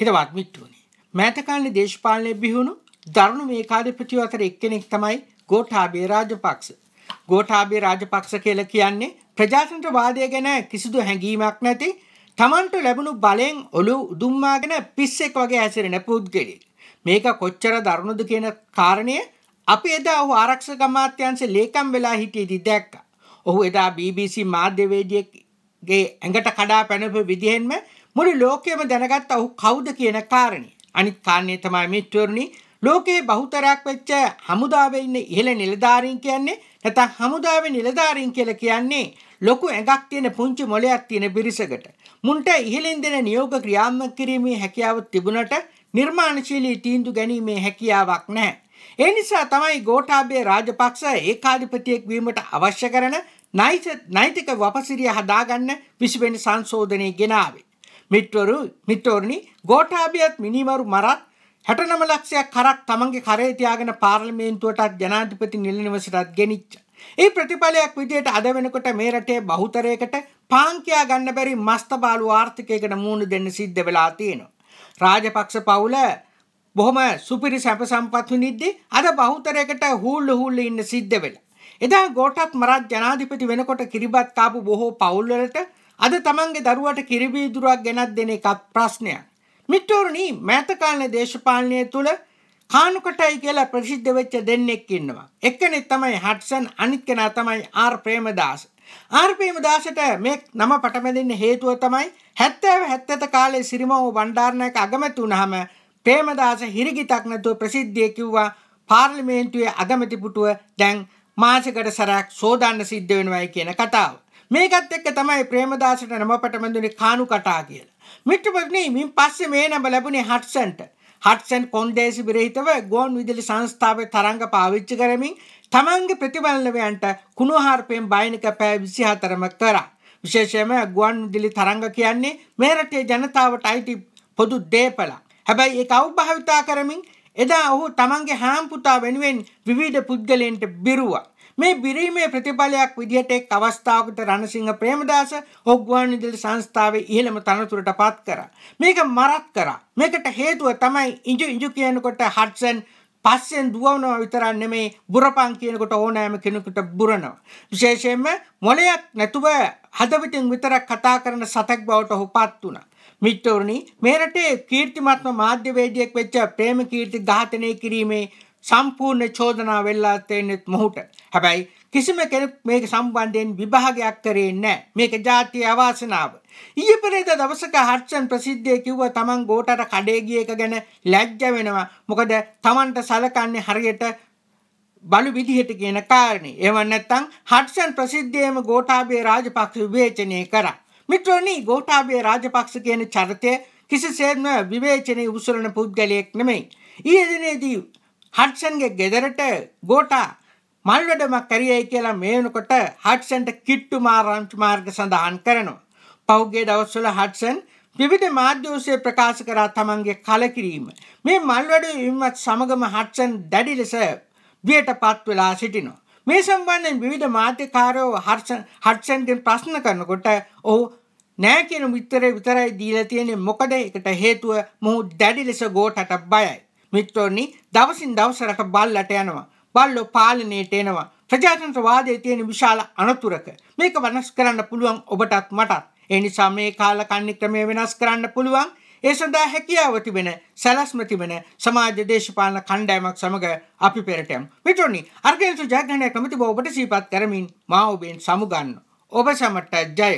හිරවත් මිට්ටුවනි. මෑතකාලේ දේශපාලනය බිහුණු දරුණු මේකාධිපතිව අතර එක්කෙනෙක් තමයි ගෝඨාභය රාජපක්ෂ. ගෝඨාභය රාජපක්ෂ කියලා කියන්නේ ප්‍රජාතන්ත්‍රවාදය ගැන කිසිදු හැඟීමක් නැති තමන්ට ලැබුණු බලයෙන් ඔලු උදුම්මාගෙන පිස්සෙක් වගේ ඇසිරෙන පුද්ගලෙක්. මේක කොච්චර දරුණුද කියන කාරණය අපි එදා ඔහු ආරක්ෂක අමාත්‍යංශයේ ලේකම් වෙලා හිටියේදී දැක්කා. ඔහු එදා BBC මාධ්‍යවේදියෙක්ගේ ඇඟට කඩා පැනපු විදිහෙන්ම මුළු ලෝකයම දැනගත් ඔහු කවුද කියන කාරණේ. අනිත් කාරණේ තමයි මිත්‍රෝනි ලෝකේ බහුතරයක් වෙච්ච හමුදාවේ ඉන්න ඉහළ නිලධාරීන් කියන්නේ නැත්නම් හමුදාවේ නිලධාරීන් කියලා කියන්නේ ලොකු ඇඟක් තියෙන පුංචි මොලයක් තියෙන බිරිසකට මුන්ට ඉහළින් දෙන නියෝග ක්‍රියාත්මක කිරීමේ හැකියාව තිබුණට නිර්මාණශීලී තීන්දුව ගැනීමේ හැකියාවක් නැහැ. ඒ නිසා තමයි ගෝඨාභය රාජපක්ෂ ඒකාධිපතියෙක් වීමට අවශ්‍ය කරන නෛතික වපසිරිය හදාගන්න 20 වෙනි සංශෝධනය ගෙනාවේ. මිට්වරු මිට්වරණි ගෝටාභියත් මිනිමරු මරත් හැටනම ලක්ෂයක් කරක් තමන්ගේ කරේ තියාගෙන පාර්ලිමේන්තුවටත් ජනාධිපති නිලනිවසටත් ගෙනිච්ච. ඒ ප්‍රතිඵලයක් විදියට අද වෙනකොට මේ රටේ බහුතරයකට පාංකයා ගන්න බැරි මස්තබාලු ආර්ථිකයකට මූුණ දෙන්න සිද්ධ වෙලා තියෙනවා. රාජපක්ෂ පවුල බොහොම සුපිරි සැප සම්පත්තු නිද්දි අද බහුතරයකට හූල්ල හූල්ල ඉන්න සිද්ධ වෙලා. එදා ගෝටත් මරත් ජනාධිපති වෙනකොට කිරිබත් ආපු බොහෝ පවුල්වලට අද තමන්ගේ දරුවට කිරිබීදුරක් ගෙනත් දෙන එකත් ප්‍රශ්නයක්. මිට්ටෝරණී මෑතකාලන දේශපාලනය තුළ කානුකටයි කියලා ප්‍රසිද්ධ වෙච්ච දෙන්නෙක් ඉන්නවා. එක්කනෙ තමයි හට්සන් අනිත් කෙනා තමයි ආර් ප්‍රේමදාස. ආර් ප්‍රේමදාසට මේ නම පටමැදින්න හේතුව තමයි හැත්තෑව හැත්තත කාලේ සිරිම වූ බණ්ඩාරණයක අගමැති වුණහම ප්‍රේමදාස හිරිගිතක් නැතුව ප්‍රසිද්ධිය කිව්වා පාර්ලිමේන්තුවේ අගමැතිපුටුව දැන් මාසකට සරක් සෝදාන්න සිද්ධ වෙනවයි කියන කතාව. මේකත් එක්ක තමයි ප්‍රේමදාසට නමපට මඳුනේ කානු කටා කියලා. මිත්‍රපත්නි මින් පස්සේ මේ නම ලැබුණේ හට්සන්ට. හට්සන් කොන්දේසි විරහිතව ගෝන් විදුලි සංස්ථාවේ තරංග පාවිච්චි කරමින් තමන්ගේ ප්‍රතිබලවයන්ට කුණුහාරපයෙන් බයිනික පැය 24ම කරා. විශේෂයෙන්ම ගුවන් විදුලි තරංග කියන්නේ මේ රටේ ජනතාවට අයිති පොදු දේපලක්. හැබැයි ඒක අවබෝධ කරමින් එදා ඔහු තමන්ගේ හාම් පුතා වෙනුවෙන් විවිධ පුද්ගලයන්ට බිරුවා. මේ බිරීමේ ප්‍රතිඵලයක් විදිහට එක් අවස්ථාවකට රණසිංහ ප්‍රේමදාස ඔග්ගුවන් විදුලි සංස්ථාවේ ඉහළම තනතුරට පත් කරා. මේක මරත් කරා. මේකට හේතුව තමයි ඉංජු ඉංජු කියනකොට හඩ්සන් පස්සෙන් දුවනවා විතරක් නෙමෙයි බුරපන් කියනකොට ඕනෑම කෙනෙකුට බුරනවා. විශේෂයෙන්ම මොළයක් නැතුව හදවතින් විතරක් කතා කරන සතෙක් බවට හොපත් වුණා. මිත්‍රවරුනි මේ රටේ කීර්තිමත්ම මාධ්‍යවේදියෙක් වෙච්ච ප්‍රේමකීර්ති ඝාතනය කිරීමේ සම්පූර්ණ චෝදනා වෙල්ලා තෙන්නේත් මොහුට. හැබැයි කිසිම කෙනෙක් මේක සම්බන්ධයෙන් විභාගයක් කරේ නැහැ. මේක ජාතිය අවාසනාව. ඊයේ පෙරේද දවසක හර්ෂන් ප්‍රසිද්ධිය කිව්ව තමන් ගෝටට කඩේ ගිය එක ගැන ලැජ්ජ වෙනවා. මොකද තමන්ට සලකන්නේ හරියට බලු විදිහට කියන කාරණේ. එහෙම නැත්නම් හට්සන් ප්‍රසිද්ධියේම ගෝඨාභය රාජපක්ෂ විවේචනය කරා. මිත්‍රෝනි ගෝඨාභය රාජපක්ෂ කියන චරිතය කිසිසේත්ම විවේචනයේ උසුලන පුද්ගලයෙක් නෙමෙයි. ඊයේ දිනේදී හට්සන්ගේ ගෙදරට ගෝඨා මල්වැඩමක් කරියයි කියලා මේ වෙනකොට හඩ්සන්ට කිට්ටු මාරංච් මාර්ග සඳහන් කරනවා. පෞගේ දවස්වල හඩ්සන් විවිධ මාධ්‍ය ඔස්සේ ප්‍රකාශ කරා තමන්ගේ කලකිරීම. මේ මල්වැඩ වීමත් සමගම හඩ්සන් දැඩි ලෙස බියටපත් වෙලා සිටිනවා. මේ සම්බන්ධයෙන් විවිධ මාධ්‍යකාරයෝ හඩ්සන්ගෙන් ප්‍රශ්න කරනකොට ඔහු නෑ කියන උත්තරේ විතරයි දීලා තියෙන්නේ මොකද ඒකට හේතුව මොහු දැඩි ලෙස ගෝඨට බයයි. මිත්‍රෝනි දවසින් දවස රට බල්ලට යනවා. බල්ලෝ පාලනයට එනවා. ප්‍රජාතන්ත්‍රවාදයේ තියෙන විශාල අනතුරක මේක වෙනස් කරන්න පුළුවන් ඔබටත් මටත්. ඒ නිසා මේ කාල කන්නේ ක්‍රමය වෙනස් කරන්න පුළුවන්. ඒ සඳහා හැකියාව තිබෙන සැලැස්ම තිබෙන සමාජ දේශපාලන කණ්ඩායමක් සමග අපි පෙරට යමු. මිතුරනි, අර්ගනික ජයග්‍රහණය කමිටුව ඔබට සිහිපත් කරමින් මා ඔබෙන් සමුගන්න. ඔබ සමට ජය.